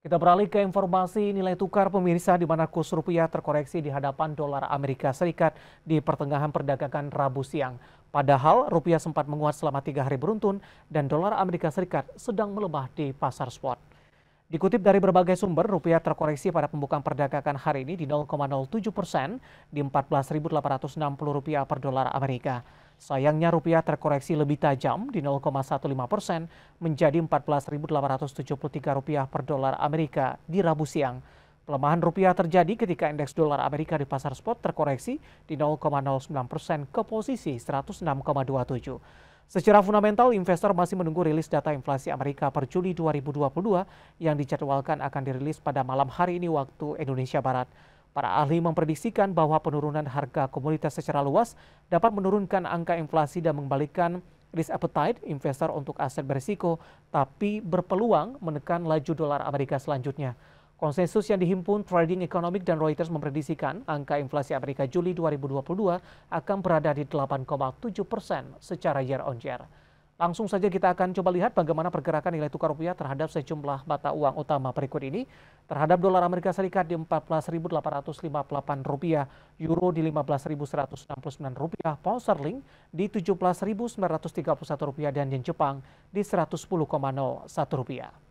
Kita beralih ke informasi nilai tukar pemirsa di mana kurs rupiah terkoreksi di hadapan dolar Amerika Serikat di pertengahan perdagangan Rabu siang. Padahal rupiah sempat menguat selama tiga hari beruntun dan dolar Amerika Serikat sedang melemah di pasar spot. Dikutip dari berbagai sumber, rupiah terkoreksi pada pembukaan perdagangan hari ini di 0,07 persen di 14.860 rupiah per dolar Amerika. Sayangnya rupiah terkoreksi lebih tajam di 0,15 persen menjadi 14.873 rupiah per dolar Amerika di Rabu siang. Pelemahan rupiah terjadi ketika indeks dolar Amerika di pasar spot terkoreksi di 0,09 persen ke posisi 106,27. Secara fundamental, investor masih menunggu rilis data inflasi Amerika per Juli 2022 yang dijadwalkan akan dirilis pada malam hari ini waktu Indonesia Barat. Para ahli memprediksikan bahwa penurunan harga komoditas secara luas dapat menurunkan angka inflasi dan mengembalikan risk appetite investor untuk aset berisiko, tapi berpeluang menekan laju dolar Amerika selanjutnya. Konsensus yang dihimpun Trading Economic dan Reuters memprediksikan angka inflasi Amerika Juli 2022 akan berada di 8,7 persen secara year on year. Langsung saja kita akan coba lihat bagaimana pergerakan nilai tukar rupiah terhadap sejumlah mata uang utama berikut ini. Terhadap dolar Amerika Serikat di 14.858 rupiah, euro di 15.169 rupiah, pound sterling di 17.931 rupiah, dan yen Jepang di 110,01 rupiah.